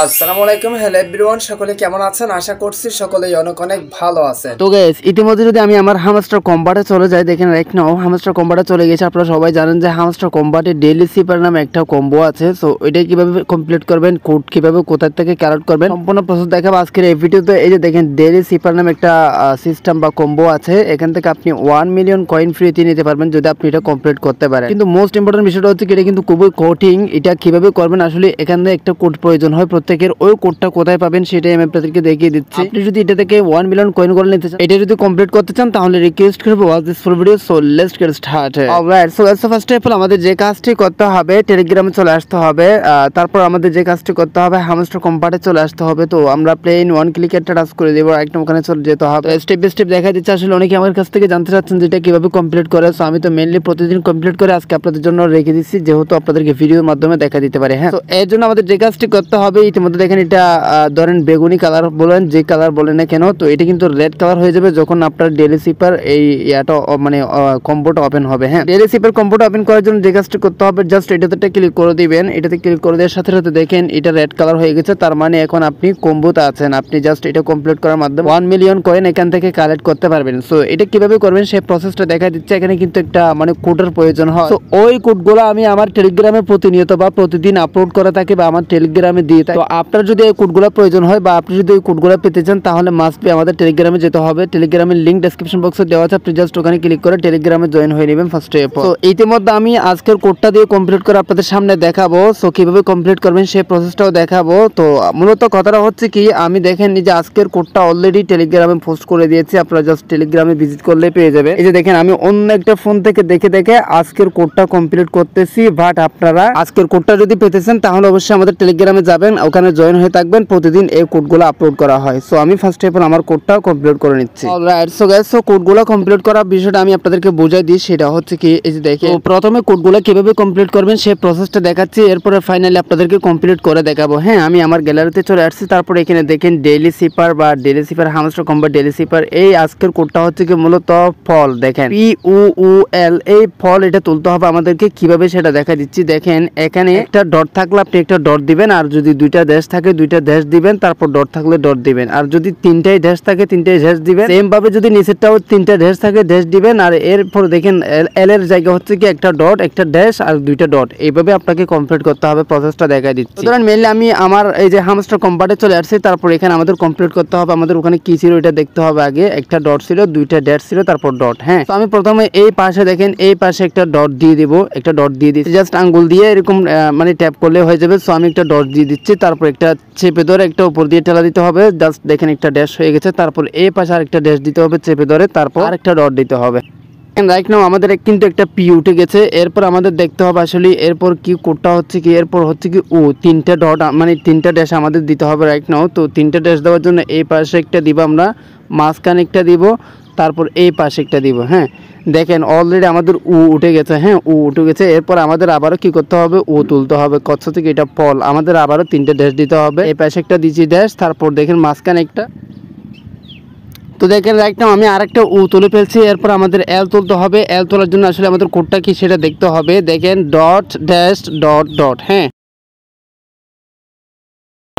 আসসালামু আলাইকুম hello everyone সকলে কেমন আছেন আশা করছি সকলেই অনেক অনেক ভালো আছেন তো ইতিমধ্যে যদি আমি আমার কম্বাটে চলে যাই দেখেন রাইট নাও হামস্টার কম্বাটে চলে গেছে আপনারা সবাই জানেন যে কম্বাটে ডেলি সিপার নামে একটা কম্বো আছে এটা কিভাবে কমপ্লিট করবেন কোড কিভাবে থেকে করবেন সম্পূর্ণ প্রসেস দেখাবো আজকের এই ভিডিওতে এই যে দেখেন ডেলি সিপার নামে একটা সিস্টেম বা কম্বো আছে এখান থেকে আপনি ওয়ান মিলিয়ন কয়েন ফ্রিতে নিতে পারবেন যদি আপনি এটা কমপ্লিট করতে পারেন কিন্তু মোস্ট ইম্পর্টেন্ট বিষয়টা হচ্ছে এটা কিন্তু খুবই কঠিন এটা কিভাবে করবেন আসলে এখানে একটা কোড প্রয়োজন হয় প্রত্যেকের ওই কোডটা কোথায় পাবেন সেটাই আমি আপনাদেরকে দেখিয়ে দিচ্ছি আপনি যদি এটা থেকে ওয়ান মিলিয়ন কয়েন করে নিতে চান এটা যদি কমপ্লিট করতে চান তাহলে রিকোয়েস্ট করবো watch this full video so লেস্ট get start alright so first of all আমাদের যে কাজটি করতে হবে টেলিগ্রামে চলে আসতে হবে তারপর আমাদের যে কাজটি করতে হবে হামস্টার কম্পার্টে চলে আসতে হবে তো আমরা প্লেন ওয়ান ক্লিক একটা টাচ করে দেবো একদম ওখানে চলে যেতে হবে স্টেপ বাই স্টেপ দেখা দিচ্ছে আসলে অনেকে আমার কাছ থেকে জানতে চাচ্ছেন যে এটা কিভাবে কমপ্লিট করে সো আমি তো মেনলি প্রতিদিন কমপ্লিট করে আজকে আপনাদের জন্য রেখে দিচ্ছি যেহেতু আপনাদেরকে ভিডিওর মাধ্যমে দেখা দিতে পারে হ্যাঁ তো এর জন্য আমাদের যে কাজটি করতে হবে এই ইতিমধ্যে দেখেন এটা ধরেন বেগুনি কালার বলেন যে কালার বলেন না কেন তো এটা কিন্তু রেড কালার হয়ে যাবে যখন আপনার ডেলি সিপার এই ইয়াটা মানে কম্পোটা ওপেন হবে হ্যাঁ ডেলি সিপার কম্পোটা ওপেন করার জন্য যে কাজটা করতে হবে জাস্ট এটাতে ক্লিক করে দিবেন এটাতে ক্লিক করে দেওয়ার সাথে সাথে দেখেন এটা রেড কালার হয়ে গেছে তার মানে এখন আপনি কম্বোতে আছেন আপনি জাস্ট এটা কমপ্লিট করার মাধ্যমে ওয়ান মিলিয়ন কয়েন এখান থেকে কালেক্ট করতে পারবেন সো এটা কিভাবে করবেন সেই প্রসেসটা দেখা দিচ্ছে এখানে কিন্তু একটা মানে কোডের প্রয়োজন হয় তো ওই কোডগুলো আমি আমার টেলিগ্রামে প্রতিনিয়ত বা প্রতিদিন আপলোড করে থাকি বা আমার টেলিগ্রামে দিয়ে থাকি আপনার যদি এই কোডগুলো প্রয়োজন হয় বা আপনি যদি এই কোডগুলো পেতে চান তাহলে মাস্ট বি আমাদের টেলিগ্রামে যেতে হবে টেলিগ্রামের লিঙ্ক ডেসক্রিপশন বক্সে দেওয়া আছে আপনি জাস্ট ওখানে ক্লিক করে টেলিগ্রামে জয়েন হয়ে নেবেন ফার্স্ট এপ তো ইতিমধ্যে আমি আজকের কোডটা দিয়ে কমপ্লিট করে আপনাদের সামনে দেখাবো সো কীভাবে কমপ্লিট করবেন সেই প্রসেসটাও দেখাবো তো মূলত কথাটা হচ্ছে কি আমি দেখেন যে আজকের কোডটা অলরেডি টেলিগ্রামে পোস্ট করে দিয়েছি আপনারা জাস্ট টেলিগ্রামে ভিজিট করলে পেয়ে যাবে এই যে দেখেন আমি অন্য একটা ফোন থেকে দেখে দেখে আজকের কোডটা কমপ্লিট করতেছি বাট আপনারা আজকের কোডটা যদি পেতেছেন তাহলে অবশ্যই আমাদের টেলিগ্রামে যাবেন ওখানে জয়েন হয়ে থাকবেন প্রতিদিন এই কোডগুলো আপলোড করা হয় সো আমি ফার্স্ট এখন আমার কোডটাও কমপ্লিট করে নিচ্ছি কোডগুলো কমপ্লিট করার বিষয়টা আমি আপনাদেরকে বোঝাই দিই সেটা হচ্ছে কি এই যে দেখে প্রথমে কোডগুলো কিভাবে কমপ্লিট করবেন সেই প্রসেসটা দেখাচ্ছি এরপরে ফাইনালি আপনাদেরকে কমপ্লিট করে দেখাবো হ্যাঁ আমি আমার গ্যালারিতে চলে আসছি তারপরে এখানে দেখেন ডেইলি সিপার বা ডেইলি সিপার হামস্টার কম ডেলি ডেইলি সিপার এই আজকের কোডটা হচ্ছে কি মূলত ফল দেখেন পি উ এল এই ফল এটা তুলতে হবে আমাদেরকে কিভাবে সেটা দেখা দিচ্ছি দেখেন এখানে একটা ডট থাকলে আপনি একটা ডট দিবেন আর যদি দুই দুইটা ড্যাশ থাকে দুইটা ড্যাশ দিবেন তারপর ডট থাকলে ডট দিবেন আর যদি তিনটাই ড্যাশ থাকে তিনটাই ড্যাশ দিবেন সেম ভাবে যদি নিচেরটাও তিনটা ড্যাশ থাকে ড্যাশ দিবেন আর এরপর দেখেন এল এর জায়গা হচ্ছে কি একটা ডট একটা ড্যাশ আর দুইটা ডট এইভাবে আপনাকে কমপ্লিট করতে হবে প্রসেসটা দেখাই দিচ্ছি সুতরাং মেনলি আমি আমার এই যে হামস্টার কম্পার্টে চলে আসছি তারপর এখানে আমাদের কমপ্লিট করতে হবে আমাদের ওখানে কি ছিল এটা দেখতে হবে আগে একটা ডট ছিল দুইটা ড্যাশ ছিল তারপর ডট হ্যাঁ তো আমি প্রথমে এই পাশে দেখেন এই পাশে একটা ডট দিয়ে দিব একটা ডট দিয়ে দিচ্ছি জাস্ট আঙ্গুল দিয়ে এরকম মানে ট্যাপ করলে হয়ে যাবে সো আমি একটা ডট দিয়ে দিচ্ছি তারপর একটা চেপে ধরে একটা উপর দিয়ে ঠেলা দিতে হবে জাস্ট দেখেন একটা ড্যাশ হয়ে গেছে তারপর এ পাশে আরেকটা ড্যাশ দিতে হবে চেপে ধরে তারপর আরেকটা ডট দিতে হবে রাইট নাও আমাদের কিন্তু একটা পি উঠে গেছে এরপর আমাদের দেখতে হবে আসলে এরপর কি কোডটা হচ্ছে কি এরপর হচ্ছে কি ও তিনটা ডট মানে তিনটা ড্যাশ আমাদের দিতে হবে রাইট নাও তো তিনটা ড্যাশ দেওয়ার জন্য এই পাশে একটা দিব আমরা মাঝখানে একটা দিব তারপর এই পাশে একটা দিব হ্যাঁ দেখেন অলরেডি আমাদের উ উঠে গেছে হ্যাঁ উ উঠে গেছে এরপর আমাদের আবারও কি করতে হবে উ তুলতে হবে কচ্ছ থেকে এটা ফল আমাদের আবারও তিনটে ড্যাশ দিতে হবে এই পাশে একটা দিচ্ছি ড্যাশ তারপর দেখেন মাঝখানে একটা তো দেখেন একটা আমি আরেকটা উ তুলে ফেলছি এরপর আমাদের এল তুলতে হবে এল তোলার জন্য আসলে আমাদের কোডটা কি সেটা দেখতে হবে দেখেন ডট ড্যাশ ডট ডট হ্যাঁ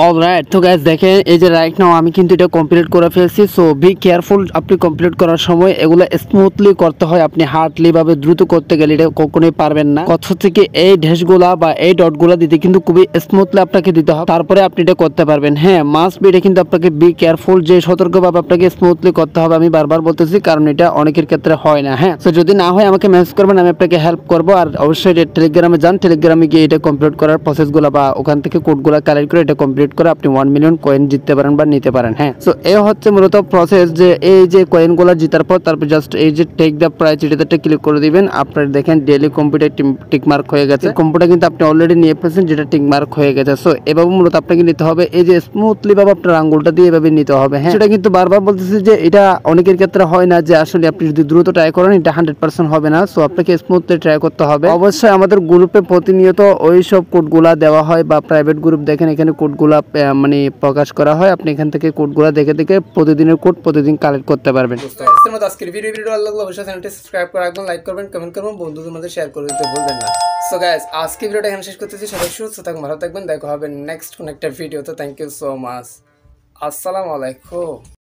অল রাইট তো গ্যাস দেখেন এই যে রাইট নাও আমি কিন্তু এটা কমপ্লিট করে ফেলছি সো বি কেয়ারফুল আপনি কমপ্লিট করার সময় এগুলো স্মুথলি করতে হয় আপনি হার্ডলি ভাবে দ্রুত করতে গেলে এটা কখনোই পারবেন না কত হচ্ছে কি এই ড্যাশগুলা বা এই ডটগুলা দিতে কিন্তু খুবই স্মুথলি আপনাকে দিতে হবে তারপরে আপনি এটা করতে পারবেন হ্যাঁ মাস্ট বি এটা কিন্তু আপনাকে বি কেয়ারফুল যে সতর্কভাবে আপনাকে স্মুথলি করতে হবে আমি বারবার বলতেছি কারণ এটা অনেকের ক্ষেত্রে হয় না হ্যাঁ সো যদি না হয় আমাকে মেসেজ করবেন আমি আপনাকে হেল্প করব আর অবশ্যই টেলিগ্রামে যান টেলিগ্রামে গিয়ে এটা কমপ্লিট করার প্রসেসগুলো বা ওখান থেকে কোডগুলো কালেক্ট করে এটা কমপ্লিট আপডেট করে আপনি ওয়ান মিলিয়ন কয়েন জিততে পারেন বা নিতে পারেন হ্যাঁ সো এ হচ্ছে মূলত প্রসেস যে এই যে কয়েনগুলো জিতার পর তারপর জাস্ট এই যে টেক দ্য প্রাইস এটাতে ক্লিক করে দিবেন আপনার দেখেন ডেলি কম্পিউটার টিকমার্ক হয়ে গেছে কম্পিউটার কিন্তু আপনি অলরেডি নিয়ে ফেলছেন যেটা টিকমার্ক হয়ে গেছে সো এভাবে মূলত আপনাকে নিতে হবে এই যে স্মুথলি ভাবে আপনার আঙ্গুলটা দিয়ে এভাবে নিতে হবে হ্যাঁ সেটা কিন্তু বারবার বলতেছি যে এটা অনেকের ক্ষেত্রে হয় না যে আসলে আপনি যদি দ্রুত ট্রাই করেন এটা হান্ড্রেড পার্সেন্ট হবে না সো আপনাকে স্মুথলি ট্রাই করতে হবে অবশ্যই আমাদের গ্রুপে প্রতিনিয়ত ওই সব কোডগুলা দেওয়া হয় বা প্রাইভেট গ্রুপ দেখেন এখানে কোডগুলো কোডগুলা মানে প্রকাশ করা হয় আপনি এখান থেকে কোডগুলা দেখে দেখে প্রতিদিনের কোড প্রতিদিন কালেক্ট করতে পারবেন ভালো বন্ধুদের মধ্যে শেয়ার করে দিতে না সো আজকে ভিডিওটা এখানে শেষ করতেছি সবাই সুস্থ থাকুন ভালো থাকবেন দেখা হবে নেক্সট কোন একটা ভিডিও তো থ্যাংক ইউ সো মাচ আসসালামু আলাইকুম